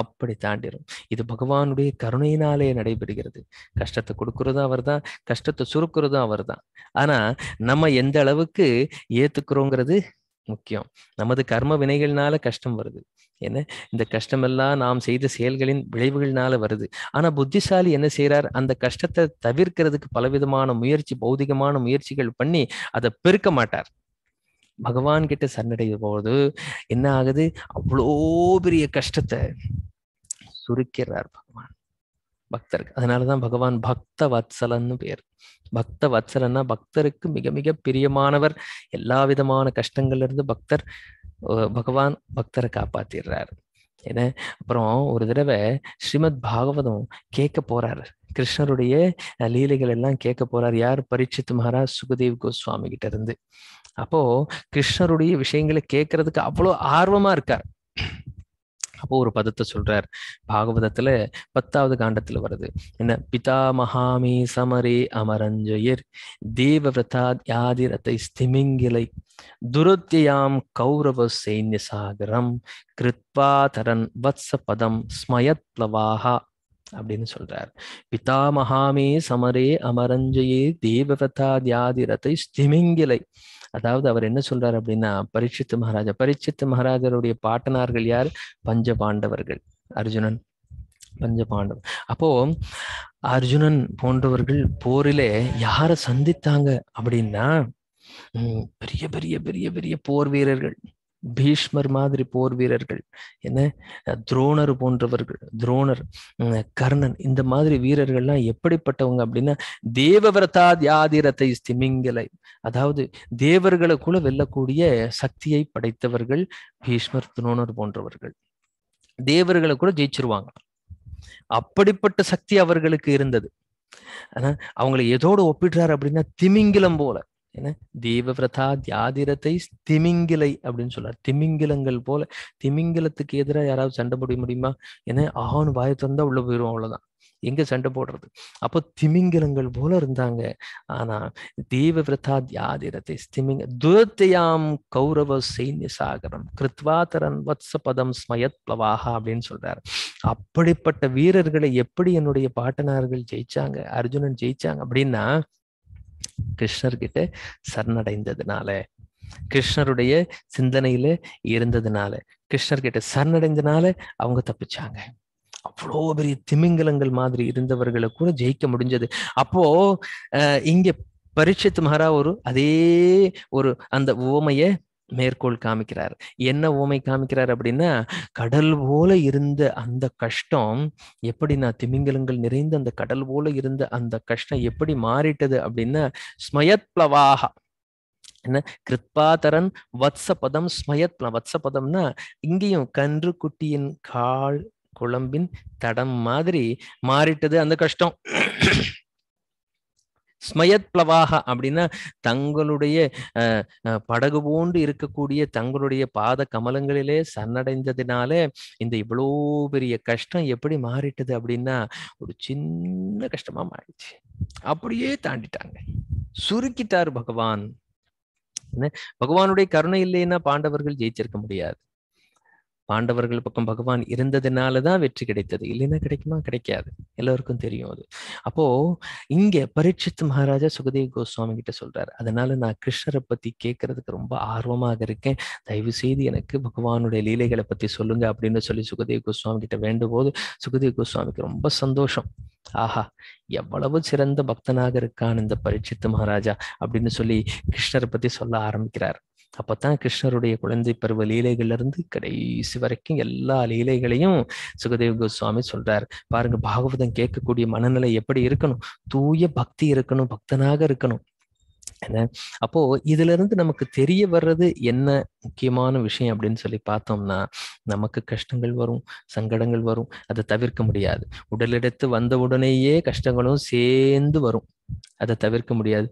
அப்படி தாண்டிடும் இது பகவானுடைய கருணையினாலே நடைபெறுகிறது கஷ்டத்தை கொடுக்கறதும் அவர் தான் கஷ்டத்தை சுருக்கிறதும் அவர் தான் ஆனா நம்ம எந்த அளவுக்கு ஏத்துக்கிறோங்கிறது முக்கியம் நமது கர்ம வினைகள்னால கஷ்டம் வருது என்ன இந்த கஷ்டமெல்லாம் நாம் செய்த செயல்களின் விளைவுகள்னால வருது ஆனா புத்திசாலி என்ன செய்யறார் அந்த கஷ்டத்தை தவிர்க்கிறதுக்கு பலவிதமான முயற்சி பௌதிகமான முயற்சிகள் பண்ணி அதை பெருக்க மாட்டார் பகவான் கிட்ட சரணடைய போது என்ன ஆகுது அவ்வளோ பெரிய கஷ்டத்தை சுருக்கிறார் பகவான் பக்தருக்கு அதனாலதான் பகவான் பக்த வத்சலன்னு பேர் பக்த வத்சலன்னா பக்தருக்கு மிக மிக பிரியமானவர் எல்லா விதமான கஷ்டங்கள்ல இருந்து பக்தர் பகவான் பக்தரை காப்பாத்திடுறாரு ஏன்னா அப்புறம் ஒரு தடவை ஸ்ரீமத் பாகவதம் கேட்க போறாரு கிருஷ்ணருடைய லீலைகள் எல்லாம் கேட்க போறார் யார் பரீட்சித் மகாராஜ் சுகதேவ் கோஸ்வாமி கிட்ட இருந்து அப்போ கிருஷ்ணருடைய விஷயங்களை கேட்கறதுக்கு அவ்வளோ ஆர்வமா இருக்கார் அப்போ ஒரு பதத்தை சொல்றார் பாகவதத்துல பத்தாவது காண்டத்துல வருது என்ன பிதா மகாமி சமரே அமரஞ்சயர் தேவவிரதா யாதிரத்தை ஸ்திமிங்கிலை துருத்தியாம் கௌரவ சைன்ய சாகரம் கிருத்வா தரன் வத்ச பதம் ஸ்மயத் அப்படின்னு சொல்றார் பிதா மகாமே சமரே அமரஞ்சயே தேவவதா தியாதிரத்தை ஸ்திமிங்கிலை அதாவது அவர் என்ன சொல்றாரு அப்படின்னா பரீட்சித்து மகாராஜா பரீட்சித்து மகாராஜருடைய பாட்டனார்கள் யார் பஞ்ச பாண்டவர்கள் அர்ஜுனன் பஞ்ச பாண்டவர் அப்போ அர்ஜுனன் போன்றவர்கள் போரிலே யாரை சந்தித்தாங்க அப்படின்னா பெரிய பெரிய பெரிய பெரிய போர் வீரர்கள் பீஷ்மர் மாதிரி போர் வீரர்கள் என்ன துரோணர் போன்றவர்கள் துரோணர் கர்ணன் இந்த மாதிரி வீரர்கள்லாம் எப்படிப்பட்டவங்க அப்படின்னா தேவவிரதா தியாதிரத்தை திமிங்கலை அதாவது தேவர்களை கூட வெல்லக்கூடிய சக்தியை படைத்தவர்கள் பீஷ்மர் துரோணர் போன்றவர்கள் தேவர்களை கூட ஜெயிச்சிருவாங்க அப்படிப்பட்ட சக்தி அவர்களுக்கு இருந்தது ஆனா அவங்களை எதோடு ஒப்பிடுறாரு அப்படின்னா திமிங்கிலம் போல என்ன பிரதா தியாதிரத்தை திமிங்கிலை அப்படின்னு சொல்றார் திமிங்கிலங்கள் போல திமிங்கிலத்துக்கு எதிராக யாராவது சண்டை போட முடியுமா ஏன்னா ஆஹான்னு வாயை திறந்தா உள்ள போயிரும் அவ்வளவுதான் எங்க சண்டை போடுறது அப்போ திமிங்கிலங்கள் போல இருந்தாங்க ஆனா தேவ விரதா தியாதிரத்தை திமிங்க துரத்தையாம் கௌரவ சைன்ய சாகரம் கிருத்வாதரன் வத்ச பதம் ஸ்மயத் பிளவாகா அப்படின்னு சொல்றாரு அப்படிப்பட்ட வீரர்களை எப்படி என்னுடைய பாட்டனார்கள் ஜெயிச்சாங்க அர்ஜுனன் ஜெயிச்சாங்க அப்படின்னா கிருஷ்ணர்கிட்ட சரணடைந்ததுனால கிருஷ்ணருடைய சிந்தனையில இருந்ததுனால கிருஷ்ணர்கிட்ட சரணடைந்தனால அவங்க தப்பிச்சாங்க அவ்வளோ பெரிய திமிங்கலங்கள் மாதிரி இருந்தவர்களை கூட ஜெயிக்க முடிஞ்சது அப்போ இங்க பரீட்சித் மகாரா ஒரு அதே ஒரு அந்த உவமையை மேற்கோள் காமிக்கிறார் என்ன ஓமை காமிக்கிறார் அப்படின்னா கடல் போல இருந்த அந்த கஷ்டம் எப்படி நான் திமிங்கலங்கள் நிறைந்த அந்த கடல் போல இருந்த அந்த கஷ்டம் எப்படி மாறிட்டது அப்படின்னா ஸ்மயத் பிளவாக என்ன கிருத்பாதரன் வத்சபதம் ஸ்மயத் வத்சபதம்னா இங்கேயும் கன்று குட்டியின் கால் குழம்பின் தடம் மாதிரி மாறிட்டது அந்த கஷ்டம் ஸ்மயத் பிளவாக அப்படின்னா தங்களுடைய படகு போன்று இருக்கக்கூடிய தங்களுடைய பாத கமலங்களிலே சன்னடைந்ததினாலே இந்த இவ்வளோ பெரிய கஷ்டம் எப்படி மாறிட்டது அப்படின்னா ஒரு சின்ன கஷ்டமா மாறிடுச்சு அப்படியே தாண்டிட்டாங்க சுருக்கிட்டார் பகவான் பகவானுடைய கருணை இல்லைன்னா பாண்டவர்கள் ஜெயிச்சிருக்க முடியாது பாண்டவர்கள் பக்கம் பகவான் இருந்ததுனால தான் வெற்றி கிடைத்தது இல்லைன்னா கிடைக்குமா கிடைக்காது எல்லாருக்கும் தெரியும் அது அப்போ இங்க பரீட்சித் மகாராஜா சுகதேவ் கோஸ்வாமி கிட்ட சொல்றாரு அதனால நான் கிருஷ்ணரை பத்தி கேட்கறதுக்கு ரொம்ப ஆர்வமாக இருக்கேன் தயவு செய்து எனக்கு பகவானுடைய லீலைகளை பத்தி சொல்லுங்க அப்படின்னு சொல்லி சுகதேவ் கோஸ்வாமி கிட்ட வேண்டும் போது சுகதேவ் கோஸ்வாமிக்கு ரொம்ப சந்தோஷம் ஆஹா எவ்வளவு சிறந்த பக்தனாக இருக்கான் இந்த பரீட்சித்து மகாராஜா அப்படின்னு சொல்லி கிருஷ்ணரை பத்தி சொல்ல ஆரம்பிக்கிறார் அப்போத்தான் கிருஷ்ணருடைய குழந்தை பருவ லீலைகள்லேருந்து கடைசி வரைக்கும் எல்லா லீலைகளையும் சுகதேவ் கோஸ்வாமி சொல்றார் பாருங்க பாகவதம் கேட்கக்கூடிய மனநிலை எப்படி இருக்கணும் தூய பக்தி இருக்கணும் பக்தனாக இருக்கணும் அப்போ இதுல இருந்து நமக்கு தெரிய வர்றது என்ன முக்கியமான விஷயம் அப்படின்னு சொல்லி பார்த்தோம்னா நமக்கு கஷ்டங்கள் வரும் சங்கடங்கள் வரும் அதை தவிர்க்க முடியாது உடலெடுத்து உடனேயே கஷ்டங்களும் சேர்ந்து வரும் அதை தவிர்க்க முடியாது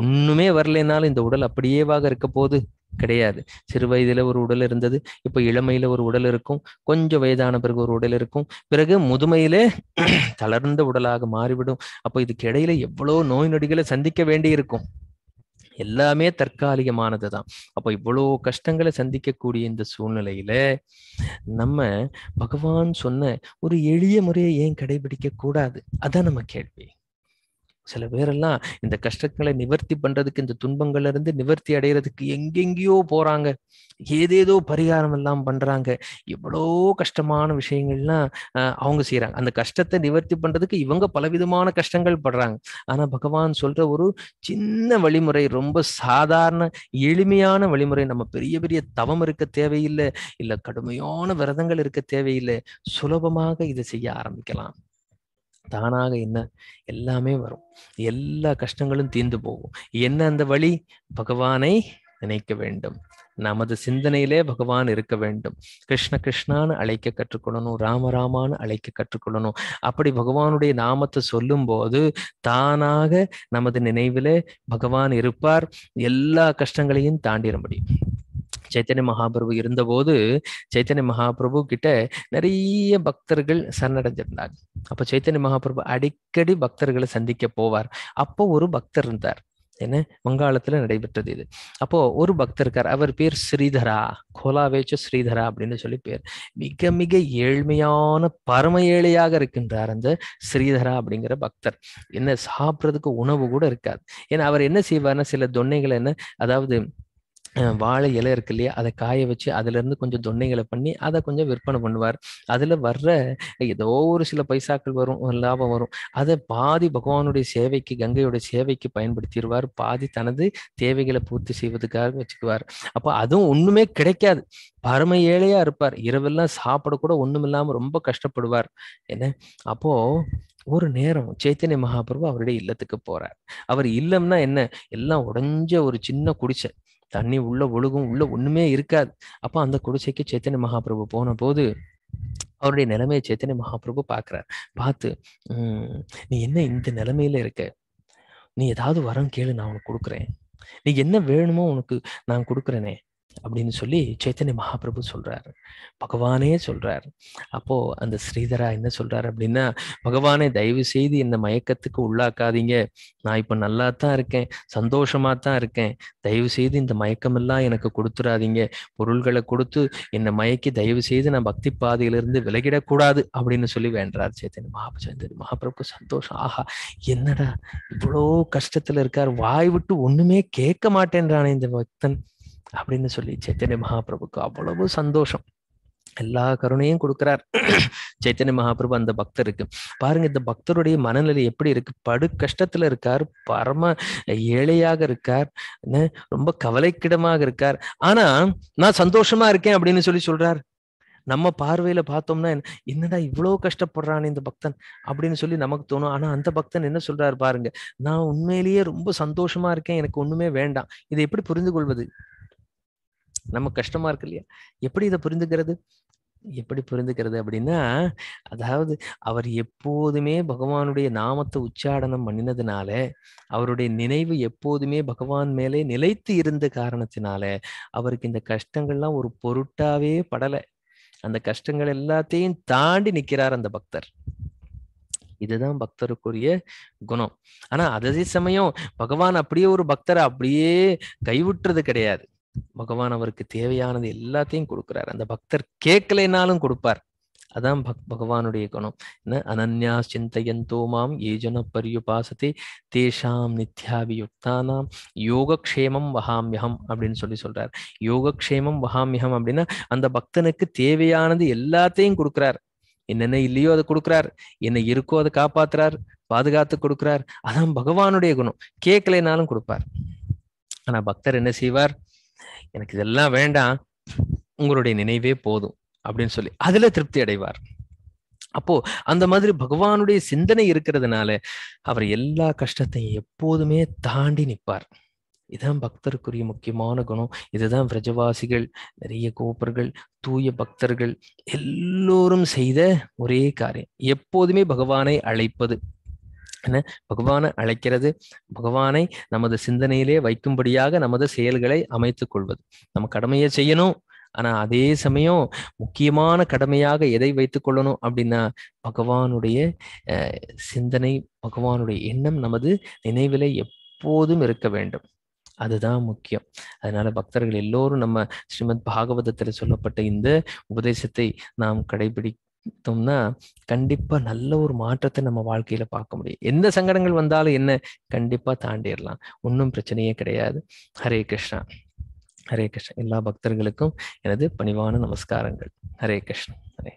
ஒண்ணுமே வரலைனாலும் இந்த உடல் அப்படியேவாக இருக்க போது கிடையாது சிறு வயதில ஒரு உடல் இருந்தது இப்போ இளமையில ஒரு உடல் இருக்கும் கொஞ்சம் வயதான பிறகு ஒரு உடல் இருக்கும் பிறகு முதுமையிலே தளர்ந்த உடலாக மாறிவிடும் அப்போ இதுக்கு இடையில எவ்வளோ நோய் நொடிகளை சந்திக்க வேண்டி இருக்கும் எல்லாமே தற்காலிகமானது தான் அப்போ இவ்வளோ கஷ்டங்களை சந்திக்கக்கூடிய இந்த சூழ்நிலையில நம்ம பகவான் சொன்ன ஒரு எளிய முறையை ஏன் கடைபிடிக்க கூடாது அதான் நம்ம கேள்வி சில பேரெல்லாம் இந்த கஷ்டங்களை நிவர்த்தி பண்றதுக்கு இந்த துன்பங்கள்ல இருந்து நிவர்த்தி அடைகிறதுக்கு எங்கெங்கேயோ போறாங்க ஏதேதோ பரிகாரம் எல்லாம் பண்றாங்க எவ்வளோ கஷ்டமான விஷயங்கள்லாம் அவங்க செய்யறாங்க அந்த கஷ்டத்தை நிவர்த்தி பண்றதுக்கு இவங்க பலவிதமான கஷ்டங்கள் படுறாங்க ஆனா பகவான் சொல்ற ஒரு சின்ன வழிமுறை ரொம்ப சாதாரண எளிமையான வழிமுறை நம்ம பெரிய பெரிய தவம் இருக்க தேவையில்லை இல்ல கடுமையான விரதங்கள் இருக்க தேவையில்லை சுலபமாக இதை செய்ய ஆரம்பிக்கலாம் தானாக என்ன எல்லாமே வரும் எல்லா கஷ்டங்களும் தீர்ந்து போகும் என்ன அந்த வழி பகவானை நினைக்க வேண்டும் நமது சிந்தனையிலே பகவான் இருக்க வேண்டும் கிருஷ்ண கிருஷ்ணான்னு அழைக்க கற்றுக்கொள்ளணும் ராம ராமான்னு அழைக்க கற்றுக்கொள்ளணும் அப்படி பகவானுடைய நாமத்தை சொல்லும் போது தானாக நமது நினைவிலே பகவான் இருப்பார் எல்லா கஷ்டங்களையும் தாண்டிட முடியும் சைத்தன்ய மகாபிரபு இருந்தபோது சைத்தன்ய மகாபிரபு கிட்ட நிறைய பக்தர்கள் சரணடைஞ்சிருந்தாங்க அப்போ சைத்தன்ய மகாபிரபு அடிக்கடி பக்தர்களை சந்திக்க போவார் அப்போ ஒரு பக்தர் இருந்தார் என்ன வங்காளத்துல நடைபெற்றது இது அப்போ ஒரு பக்தர் இருக்கார் அவர் பேர் ஸ்ரீதரா கோலாவேச்ச ஸ்ரீதரா அப்படின்னு சொல்லி பேர் மிக மிக ஏழ்மையான பரம ஏழையாக இருக்கின்றார் அந்த ஸ்ரீதரா அப்படிங்கிற பக்தர் என்ன சாப்பிட்றதுக்கு உணவு கூட இருக்காது ஏன்னா அவர் என்ன செய்வார்னா சில தொன்னைகள் என்ன அதாவது வாழை இலை இருக்கு இல்லையா அதை காய வச்சு அதுல இருந்து கொஞ்சம் தொன்னைகளை பண்ணி அதை கொஞ்சம் விற்பனை பண்ணுவார் அதுல வர்ற ஏதோ ஒரு சில பைசாக்கள் வரும் லாபம் வரும் அதை பாதி பகவானுடைய சேவைக்கு கங்கையுடைய சேவைக்கு பயன்படுத்திடுவார் பாதி தனது தேவைகளை பூர்த்தி செய்வதற்காக வச்சுக்குவார் அப்போ அதுவும் ஒண்ணுமே கிடைக்காது பரம ஏழையா இருப்பார் இரவெல்லாம் சாப்பிட கூட ஒண்ணும் இல்லாம ரொம்ப கஷ்டப்படுவார் என்ன அப்போ ஒரு நேரம் சைத்தன்ய மகாபிரபு அவருடைய இல்லத்துக்கு போறார் அவர் இல்லம்னா என்ன எல்லாம் உடஞ்ச ஒரு சின்ன குடிச்சை தண்ணி உள்ள ஒழுகும் உள்ள ஒண்ணுமே இருக்காது அப்ப அந்த குடிசைக்கு சைத்தன்ய மகாபிரபு போன போது அவருடைய நிலைமையை சைத்தன்ய மகாபிரபு பாக்குறார் பார்த்து உம் நீ என்ன இந்த நிலைமையில இருக்க நீ ஏதாவது வரம் கேளு நான் உனக்கு கொடுக்குறேன் நீ என்ன வேணுமோ உனக்கு நான் கொடுக்குறேனே அப்படின்னு சொல்லி சைத்தன்ய மகாபிரபு சொல்றாரு பகவானே சொல்றார் அப்போ அந்த ஸ்ரீதரா என்ன சொல்றாரு அப்படின்னா பகவானே தயவு செய்து இந்த மயக்கத்துக்கு உள்ளாக்காதீங்க நான் இப்ப நல்லா தான் இருக்கேன் சந்தோஷமா தான் இருக்கேன் தயவு செய்து இந்த மயக்கமெல்லாம் எனக்கு கொடுத்துடாதீங்க பொருள்களை கொடுத்து என்னை மயக்கி தயவு செய்து நான் பக்தி பாதையிலிருந்து விலகிடக்கூடாது அப்படின்னு சொல்லி வேண்டார் சைத்தன்ய மகாபிரபு சைத்தன்ய சந்தோஷம் ஆஹா என்னடா இவ்வளோ கஷ்டத்துல இருக்கார் வாய் விட்டு ஒண்ணுமே கேட்க மாட்டேன்றானே இந்த பக்தன் அப்படின்னு சொல்லி சைத்தன்ய மகாபிரபுக்கு அவ்வளவு சந்தோஷம் எல்லா கருணையும் கொடுக்கிறார் சைத்தன்ய மகாபிரபு அந்த பக்தருக்கு பாருங்க இந்த பக்தருடைய மனநிலை எப்படி இருக்கு படு கஷ்டத்துல இருக்கார் பரம ஏழையாக இருக்கார் ரொம்ப கவலைக்கிடமாக இருக்கார் ஆனா நான் சந்தோஷமா இருக்கேன் அப்படின்னு சொல்லி சொல்றார் நம்ம பார்வையில பார்த்தோம்னா என்னடா இவ்வளவு கஷ்டப்படுறான் இந்த பக்தன் அப்படின்னு சொல்லி நமக்கு தோணும் ஆனா அந்த பக்தன் என்ன சொல்றாரு பாருங்க நான் உண்மையிலேயே ரொம்ப சந்தோஷமா இருக்கேன் எனக்கு ஒண்ணுமே வேண்டாம் இதை எப்படி புரிந்து கொள்வது நம்ம கஷ்டமா இருக்கு இல்லையா எப்படி இதை புரிந்துக்கிறது எப்படி புரிந்துக்கிறது அப்படின்னா அதாவது அவர் எப்போதுமே பகவானுடைய நாமத்தை உச்சாடனம் பண்ணினதுனால அவருடைய நினைவு எப்போதுமே பகவான் மேலே நிலைத்து இருந்த காரணத்தினால அவருக்கு இந்த கஷ்டங்கள்லாம் ஒரு பொருட்டாவே படலை அந்த கஷ்டங்கள் எல்லாத்தையும் தாண்டி நிற்கிறார் அந்த பக்தர் இதுதான் பக்தருக்குரிய குணம் ஆனா அதே சமயம் பகவான் அப்படியே ஒரு பக்தரை அப்படியே கைவிட்டுறது கிடையாது பகவான் அவருக்கு தேவையானது எல்லாத்தையும் கொடுக்கிறார் அந்த பக்தர் கேட்கலைனாலும் கொடுப்பார் அதான் பக் பகவானுடைய குணம் என்ன அனன்யா சிந்தையந்தோ மாம் ஏஜன பரியுபாசத்தை தேஷாம் நித்யாபியுக்தானாம் யோகக்ஷேமம் வகாமியகம் அப்படின்னு சொல்லி சொல்றார் யோகக்ஷேமம் வகாமியகம் அப்படின்னா அந்த பக்தனுக்கு தேவையானது எல்லாத்தையும் கொடுக்குறார் என்னென்ன இல்லையோ அதை கொடுக்குறார் என்ன இருக்கோ அதை காப்பாத்துறார் பாதுகாத்து கொடுக்குறார் அதான் பகவானுடைய குணம் கேட்கலைனாலும் கொடுப்பார் ஆனா பக்தர் என்ன செய்வார் எனக்கு இதெல்லாம் வேண்டாம் உங்களுடைய நினைவே போதும் அப்படின்னு சொல்லி அதுல திருப்தி அடைவார் அப்போ அந்த மாதிரி பகவானுடைய சிந்தனை இருக்கிறதுனால அவர் எல்லா கஷ்டத்தையும் எப்போதுமே தாண்டி நிற்பார் இதுதான் பக்தருக்குரிய முக்கியமான குணம் இதுதான் விரஜவாசிகள் நிறைய கோபர்கள் தூய பக்தர்கள் எல்லோரும் செய்த ஒரே காரியம் எப்போதுமே பகவானை அழைப்பது என பகவானை அழைக்கிறது பகவானை நமது சிந்தனையிலே வைக்கும்படியாக நமது செயல்களை அமைத்துக் கொள்வது நம்ம கடமையை செய்யணும் ஆனா அதே சமயம் முக்கியமான கடமையாக எதை வைத்துக் கொள்ளணும் அப்படின்னா பகவானுடைய சிந்தனை பகவானுடைய எண்ணம் நமது நினைவில எப்போதும் இருக்க வேண்டும் அதுதான் முக்கியம் அதனால பக்தர்கள் எல்லோரும் நம்ம ஸ்ரீமத் பாகவதத்தில் சொல்லப்பட்ட இந்த உபதேசத்தை நாம் கடைபிடி பார்த்தோம்னா கண்டிப்பா நல்ல ஒரு மாற்றத்தை நம்ம வாழ்க்கையில பார்க்க முடியும் எந்த சங்கடங்கள் வந்தாலும் என்ன கண்டிப்பா தாண்டிடலாம் ஒன்றும் பிரச்சனையே கிடையாது ஹரே கிருஷ்ணா ஹரே கிருஷ்ணா எல்லா பக்தர்களுக்கும் எனது பணிவான நமஸ்காரங்கள் ஹரே கிருஷ்ணா ஹரே